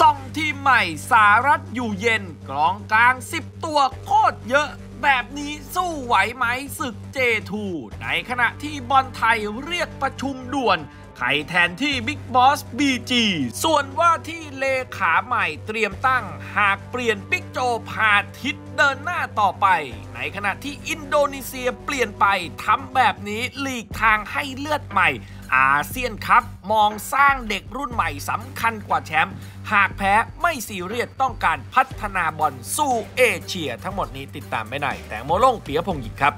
ส่องทีมใหม่สารัตอยู่เย็นกลองกลาง 10 ตัวโคตรเยอะ แบบนี้สู้ไหวไหมศึกเจทูในขณะที่บอลไทยเรียกประชุมด่วน ใครแทนที่บิ๊กบอสบีจีส่วนว่าที่เลขาใหม่เตรียมตั้งหากเปลี่ยนบิ๊กโจพาทิศเดินหน้าต่อไป ในขณะที่อินโดนีเซียเปลี่ยนไปทำแบบนี้หลีกทางให้เลือดใหม่อาเซียนครับมองสร้างเด็กรุ่นใหม่สำคัญกว่าแชมป์หากแพ้ไม่ซีเรียสต้องการพัฒนาบอลสู่เอเชีย ทั้งหมดนี้ติดตามไม่ได้แต่โมล่งเปียพงศ์หยิบครับ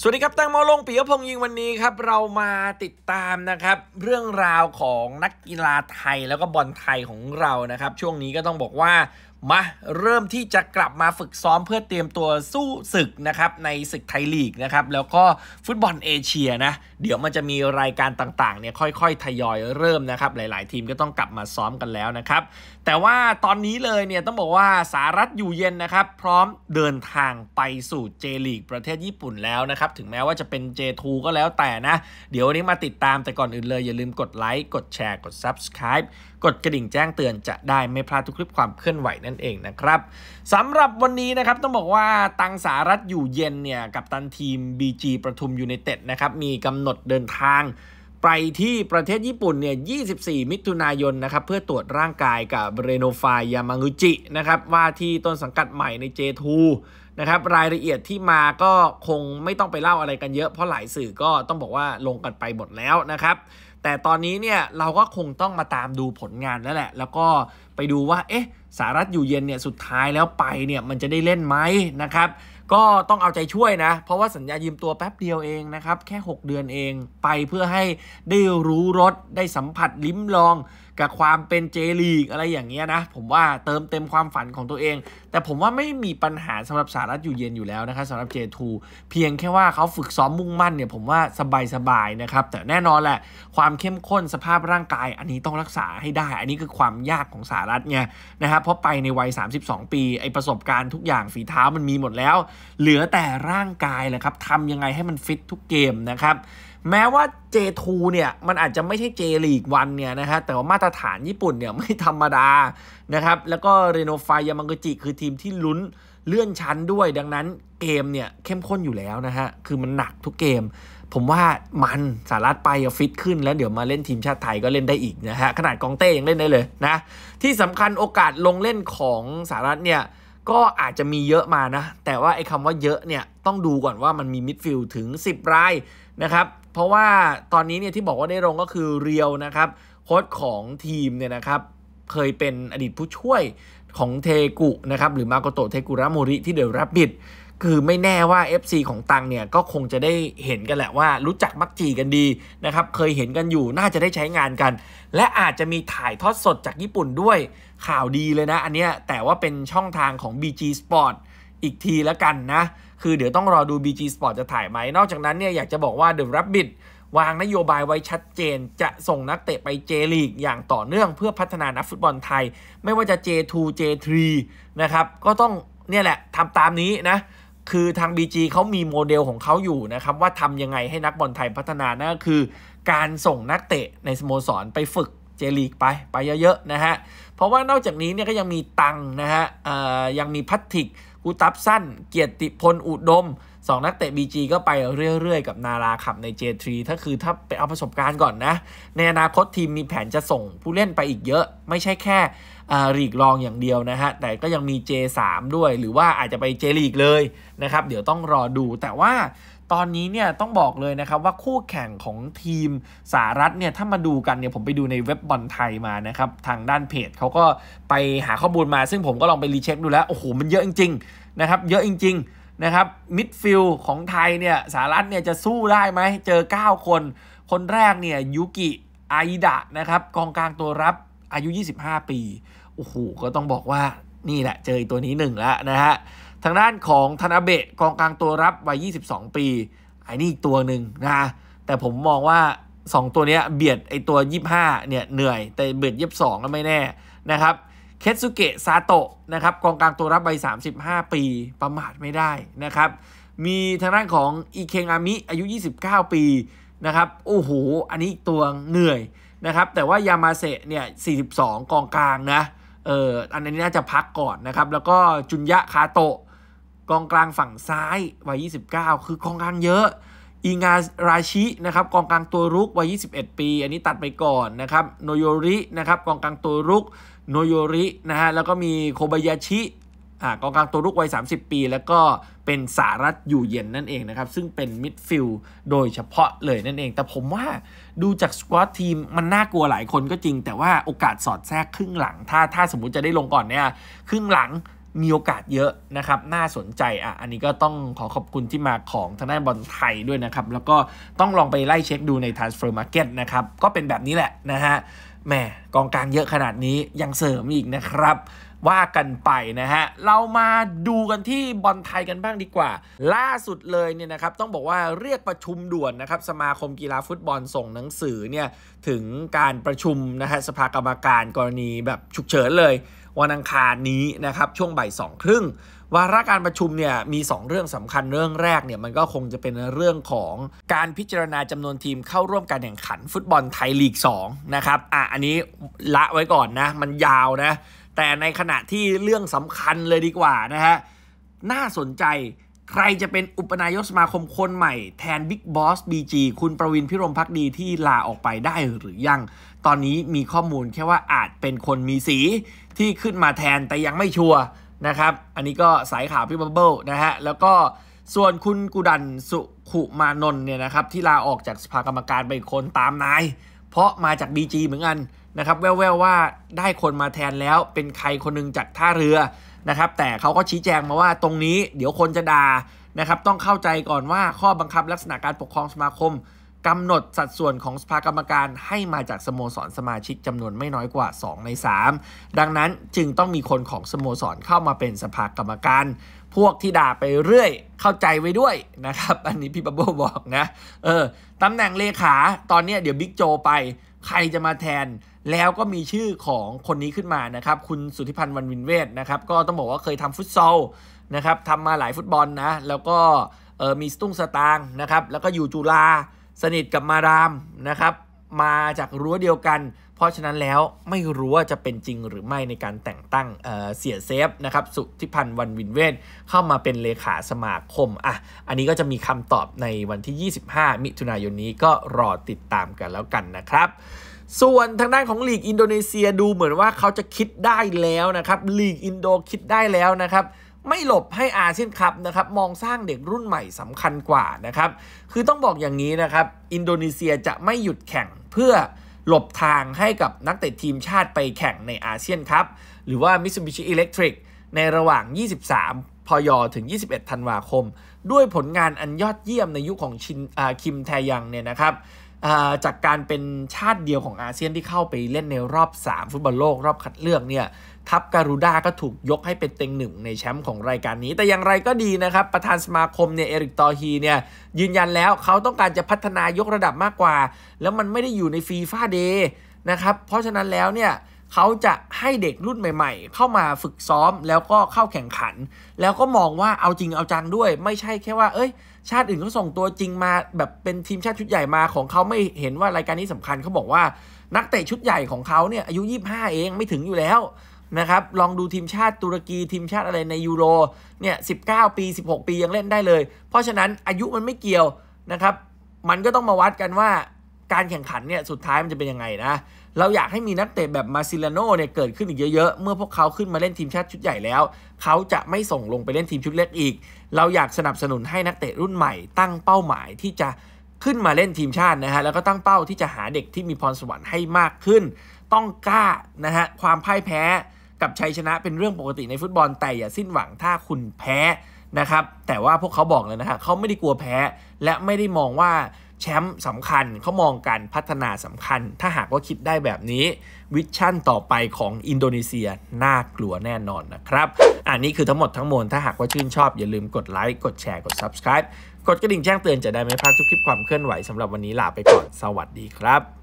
สวัสดีครับแตงโมลงปียพง์ยิงวันนี้ครับเรามาติดตามนะครับ เรื่องราวของนักกีฬาไทยแล้วก็บอลไทยของเรานะครับช่วงนี้ก็ต้องบอกว่ามาเริ่มที่จะกลับมาฝึกซ้อมเพื่อเตรียมตัวสู้ศึกนะครับในศึกไทยลีกนะครับแล้วก็ฟุตบอลเอเชียนะเดี๋ยวมันจะมีรายการต่างๆเนี่ยค่อยๆ ทยอยเริ่มนะครับหลาย ๆทีมก็ต้องกลับมาซ้อมกันแล้วนะครับแต่ว่าตอนนี้เลยเนี่ยต้องบอกว่าสารัฐอยู่เย็นนะครับพร้อมเดินทางไปสู่เจลีกประเทศญี่ปุ่นแล้วนะครับถึงแม้ว่าจะเป็น J2 ก็แล้วแต่นะ เดี๋ยววันนี้มาติดตามแต่ก่อนอื่นเลยอย่าลืมกดไลค์กดแชร์กด Subscribe กดกระดิ่งแจ้งเตือนจะได้ไม่พลาดทุกคลิปความเคลื่อนไหวนะนั่นเองนะครับสำหรับวันนี้นะครับต้องบอกว่าตังสารัตอยู่เย็นเนี่ย กับตันทีม BG ประทุมยูไนเต็ดนะครับมีกำหนดเดินทาง ไปที่ประเทศญี่ปุ่นเนี่ย 24 มิถุนายนนะครับเพื่อตรวจร่างกายกับเรโนฟายามังุจินะครับว่าที่ต้นสังกัดใหม่ใน J2 นะครับรายละเอียดที่มาก็คงไม่ต้องไปเล่าอะไรกันเยอะเพราะหลายสื่อก็ต้องบอกว่าลงกันไปหมดแล้วนะครับแต่ตอนนี้เนี่ยเราก็คงต้องมาตามดูผลงานแล้วแหละ แล้วก็ไปดูว่าเอ๊ะสารัฐอยู่เย็นเนี่ยสุดท้ายแล้วไปเนี่ย มันจะได้เล่นไหมนะครับ ก็ต้องเอาใจช่วยนะ เพราะว่าสัญญายืมตัวแป๊บเดียวเองนะครับ แค่ 6 เดือนเองไปเพื่อให้ได้รู้รสได้สัมผัสลิ้มลองกับความเป็นเจลีก อะไรอย่างเงี้ยนะ ผมว่าเติมเต็มความฝันของตัวเอง แต่ผมว่าไม่มีปัญหาสำหรับสหรัฐอยู่เย็นอยู่แล้วนะครับสำหรับ J2 เพียงแค่ว่าเขาฝึกซ้อมมุ่งมั่นเนี่ยผมว่าสบายๆนะครับแต่แน่นอนแหละ ความเข้มข้นสภาพร่างกายอันนี้ต้องรักษาให้ได้ อันนี้คือความยากของสหรัฐไงนะครับเพราะไปในวัย 32 ปีไอประสบการณ์ทุกอย่างฝีเท้ามันมีหมดแล้ว เหลือแต่ร่างกายแหละครับทำยังไงให้มันฟิตทุกเกมนะครับแม้ว่า J2 เนี่ย มันอาจจะไม่ใช่ J ลีกวันเนี่ยนะฮะ แต่ว่ามาตรฐานญี่ปุ่นเนี่ย ไม่ธรรมดานะครับ แล้วก็เรโนไฟยามังกจิ คือทีมที่ลุ้นเลื่อนชั้นด้วย ดังนั้นเกมเนี่ย เข้มข้นอยู่แล้วนะฮะ คือมันหนักทุกเกม ผมว่ามันสารัตไปฟิตขึ้นแล้วเดี๋ยวมาเล่นทีมชาติไทยก็เล่นได้อีกนะฮะขนาดกองเต้ยังเล่นได้เลยนะที่สำคัญโอกาสลงเล่นของสารัตเนี่ยก็อาจจะมีเยอะมานะแต่ว่าไอ้คำว่าเยอะเนี่ยต้องดูก่อนว่ามันมีมิดฟิลด์ถึง 10รายนะครับเพราะว่าตอนนี้เนี่ยที่บอกว่าได้ลงก็คือเรียวนะครับโค้ชของทีมเนี่ยนะครับ เคยเป็นอดีตผู้ช่วยของเทกุนะครับ หรือมาโกโตเทกุระโมริที่เดลรับบิด คือไม่แน่ว่า FC ของตังเนี่ย ก็คงจะได้เห็นกันแหละว่า รู้จักมักจีกันดีนะครับ เคยเห็นกันอยู่น่าจะได้ใช้งานกัน และอาจจะมีถ่ายทอดสดจากญี่ปุ่นด้วย ข่าวดีเลยนะอันเนี้ยแต่ว่าเป็นช่องทางของ BG Sport อีกทีแล้วกันนะ คือเดี๋ยวต้องรอดู BG Sport จะถ่ายไหม นอกจากนั้นเนี่ยอยากจะบอกว่า The Rabbit วางนโยบายไว้ชัดเจนจะส่งนักเตะไปเจลีกอย่างต่อเนื่องเพื่อพัฒนานักฟุตบอลไทย ไม่ว่าจะ J2 J3 นะครับ ก็ต้องเนี่ยแหละทำตามนี้นะ คือทาง BG เขามีโมเดลของเขาอยู่นะครับ ว่าทำยังไงให้นักบอลไทยพัฒนา นั่นก็คือการส่งนักเตะในสโมสรไปฝึกเจลีกไปไปเยอะๆนะฮะ เพราะว่านอกจากนี้เนี่ยก็ยังมีตังนะฮะยังมีพัตติกอุตับสั้น เกียรติพลอุดม 2 นักเตะ BG ก็ไปเรื่อยๆกับนาราขับใน J3 ถ้าคือถ้าไปเอาประสบการณ์ก่อนนะ ในอนาคตทีมมีแผนจะส่งผู้เล่นไปอีกเยอะ ไม่ใช่แค่ลีกรองอย่างเดียวนะฮะ แต่ก็ยังมี J3 ด้วย หรือว่าอาจจะไปเจลีกเลยนะครับ เดี๋ยวต้องรอดูแต่ว่าตอนนี้เนี่ยต้องบอกเลยนะครับว่าคู่แข่งของทีมสหรัฐเนี่ยถ้ามาดูกันเนี่ยผมไปดูในเว็บบอลไทยมานะครับ ทางด้านเพจเขาก็ไปหาข้อมูลมา ซึ่งผมก็ลองไปรีเช็คดูแล้วโอ้โหมันเยอะจริง ๆนะครับ เยอะจริง ๆนะครับมิดฟิลด์ของไทยเนี่ยสหรัฐเนี่ยจะสู้ได้ไหมเจอ 9 คน คนแรกเนี่ยยุกิอาอิดะนะครับกองกลางตัวรับอายุ 25 ปี โอ้โห ก็ต้องบอกว่านี่แหละ เจอตัวนี้หนึ่งแล้วนะฮะทางด้านของธนเบะกองกลางตัวรับวัย 22 ปี ไอ้นี่อีกตัวหนึ่งนะ แต่ผมมองว่า 2 ตัวนี้เบียดไอ้ตัว 25 เนี่ยเหนื่อยแต่เบียดยีสองก็ไม่แน่นะครับ เคสุเกะซาโตะนะครับกองกลางตัวรับวัย 35 ปีประมาทไม่ได้นะครับ มีทางด้านของอีเคงอามิอายุ 29 ปีนะครับโอ้โห อันนี้ตัวเหนื่อยนะครับแต่ว่ายามาเซะเนี่ย 42 กองกลางนะเอออันนี้น่าจะพักก่อนนะครับแล้วก็จุนยะคาโตะกองกลางฝั่งซ้ายวัย 29 คือกองกลางเยอะอิงาราชินะครับกองกลางตัวรุกวัย 21 ปีอันนี้ตัดไปก่อนนะครับโนโยรินะครับกองกลางตัวรุกโนโยรินะฮะแล้วก็มีโคบายาชิอ่ากองกลางตัวรุกวัย 30 ปี แล้วก็เป็นสารัตอยู่เย็นนั่นเองนะครับซึ่งเป็นมิดฟิลด์โดยเฉพาะเลยนั่นเอง แต่ผมว่าดูจากสควอตทีมมันน่ากลัวหลายคนก็จริงแต่ว่าโอกาสสอดแทรกครึ่งหลัง ถ้าถ้าสมมุติจะได้ลงก่อนเนี่ยครึ่งหลังมีโอกาสเยอะนะครับน่าสนใจอ่ะอันนี้ก็ต้องขอขอบคุณที่มาของทางด้านบอลไทยด้วยนะครับแล้วก็ต้องลองไปไล่เช็คดูใน transfer market นะครับก็เป็นแบบนี้แหละนะฮะแหมกองกลางเยอะขนาดนี้ยังเสริมอีกนะครับว่ากันไปนะฮะเรามาดูกันที่บอลไทยกันบ้างดีกว่า ล่าสุดเลยเนี่ยนะครับต้องบอกว่าเรียกประชุมด่วนนะครับสมาคมกีฬาฟุตบอลส่งหนังสือเนี่ยถึงการประชุมนะฮะสภากรรมการกรณีแบบฉุกเฉินเลยวันอังคารนี้นะครับช่วงบ่ายสองครึ่งวาระการประชุมเนี่ยมี 2 เรื่องสำคัญเรื่องแรกเนี่ยมันก็คงจะเป็นเรื่องของการพิจารณาจำนวนทีมเข้าร่วมการแข่งขัน ฟุตบอลไทยลีก2นะครับอ่ะอันนี้ ละไว้ก่อนนะมันยาวนะแต่ในขณะที่เรื่องสำคัญเลยดีกว่านะฮะน่าสนใจใครจะเป็นอุปนายกสมาคมคนใหม่แทนบิ๊กบอสบีจีคุณประวินพิรมพักดีที่ลาออกไปได้หรือยัง ตอนนี้มีข้อมูลแค่ว่าอาจเป็นคนมีสีที่ขึ้นมาแทนแต่ยังไม่ชัวร์นะครับ อันนี้ก็สายข่าวพี่บับเบิลนะฮะแล้วก็ส่วนคุณกุดันสุขุมานนท์เนี่ยนะครับที่ลาออกจากสภากรรมการเป็นคนตามนาย เพราะมาจาก BG เหมือนกันนะครับแว่วๆว่าได้คนมาแทนแล้ว เป็นใครคนนึงจากท่าเรือนะครับแต่เขาก็ชี้แจงมาว่าตรงนี้เดี๋ยวคนจะด่านะครับต้องเข้าใจก่อนว่าข้อบังคับลักษณะการปกครองสมาคมกำหนดสัดส่วนของสภากรรมการให้มาจากสโมสรสมาชิกจำนวนไม่น้อยกว่า 2 ใน 3 ดังนั้นจึงต้องมีคนของสโมสรเข้ามาเป็นสภากรรมการ พวกที่ด่าไปเรื่อยเข้าใจไว้ด้วยนะครับ อันนี้พี่บับเบิลบอกนะเออตำแหน่งเลขา ตอนนี้เดี๋ยวบิ๊กโจไปใครจะมาแทนแล้วก็มีชื่อของคนนี้ขึ้นมานะครับ คุณสุธิพันธ์วันวินเวศนะครับ ก็ต้องบอกว่าเคยทำฟุตซอลนะครับทำมาหลายฟุตบอลนะ แล้วก็มีสตุ้งสตางนะครับ แล้วก็อยู่จุฬาสนิทกับมารามนะครับ มาจากรั้วเดียวกัน เพราะฉะนั้นแล้วไม่รู้ว่าจะเป็นจริงหรือไม่ในการแต่งตั้งเเสียเซฟนะครับ สุทธิพันธ์วันวินเวศเข้ามาเป็นเลขาสมาคม อ่ะ อันนี้ก็จะมีคำตอบในวันที่ 25 มิถุนายนนี้ก็รอติดตามกันแล้วกันนะครับส่วนทางด้านของลีกอินโดนีเซียดูเหมือนว่าเขาจะคิดได้แล้วนะครับลีกอินโดคิดได้แล้วนะครับ ไม่หลบให้อาเซียนคัพนะครับ มองสร้างเด็กรุ่นใหม่สำคัญกว่านะครับ คือต้องบอกอย่างนี้นะครับ อินโดนีเซียจะไม่หยุดแข่งเพื่อหลบทางให้กับนักเตะทีมชาติไปแข่งในอาเซียนครับหรือว่าิสซูบิชิอิเล็กทริกในระหว่าง 23 พยถึง 21ธันวาคมด้วยผลงานอันยอดเยี่ยมในยุคขของชินคิมแทยังเนี่ยนะครับจากการเป็นชาติเดียวของอาเซียนที่เข้าไปเล่นในรอบ 3 ฟุตบอลโลก รอบคัดเลือกเนี่ยทัพการูด้าก็ถูกยกให้เป็นเต็งหนึ่งในแชมป์ของรายการนี้ แต่อย่างไรก็ดีนะครับ ประธานสมาคมเนี่ย เอริกตอฮีเนี่ย ยืนยันแล้วเขาต้องการจะพัฒนายกระดับมากกว่า แล้วมันไม่ได้อยู่ในฟีฟ่าเดย์นะครับ เพราะฉะนั้นแล้วเนี่ยเขาจะให้เด็กรุ่นใหม่ ๆ เข้ามาฝึกซ้อมแล้วก็เข้าแข่งขัน แล้วก็มองว่าเอาจริงเอาจังด้วย ไม่ใช่แค่ว่าเอ้ย ชาติอื่นเขาส่งตัวจริงมาแบบเป็นทีมชาติชุดใหญ่มาของเขาไม่เห็นว่ารายการนี้สำคัญเขาบอกว่านักเตะชุดใหญ่ของเขาเนี่ยอายุ 25 เองไม่ถึงอยู่แล้วนะครับลองดูทีมชาติตุรกีทีมชาติอะไรในยูโรเนี่ยสิปี 16 ปียังเล่นได้เลย เพราะฉะนั้นอายุมันไม่เกี่ยวนะครับ มันก็ต้องมาวัดกันว่าการแข่งขันเนี่ยสุดท้ายมันจะเป็นยังไงนะเราอยากให้มีนักเตะแบบมาซิลาโนเนี่ยเกิดขึ้นอีกเยอะ ๆ เมื่อพวกเขาขึ้นมาเล่นทีมชาติชุดใหญ่แล้ว เขาจะไม่ส่งลงไปเล่นทีมชุดเล็กอีก เราอยากสนับสนุนให้นักเตะรุ่นใหม่ ตั้งเป้าหมายที่จะขึ้นมาเล่นทีมชาตินะฮะแล้วก็ตั้งเป้าที่จะหาเด็กที่มีพรสวรรค์ให้มากขึ้น ต้องกล้านะฮะความพ่ายแพ้กับชัยชนะเป็นเรื่องปกติในฟุตบอลแต่อย่าสิ้นหวังถ้าคุณแพ้นะครับแต่ว่าพวกเขาบอกเลยนะฮะเขาไม่ได้กลัวแพ้และไม่ได้มองว่าแชมป์สำคัญเขามองการพัฒนาสำคัญ ถ้าหากว่าคิดได้แบบนี้ วิชั่นต่อไปของอินโดนีเซียน่ากลัวแน่นอนนะครับอันนี้คือทั้งหมดทั้งมวลถ้าหากว่าชื่นชอบ อย่าลืมกดไลค์ กดแชร์ กด subscribe กดกระดิ่งแจ้งเตือนจะได้ไม่พลาดทุกคลิปความเคลื่อนไหวสำหรับวันนี้ลาไปก่อน สวัสดีครับ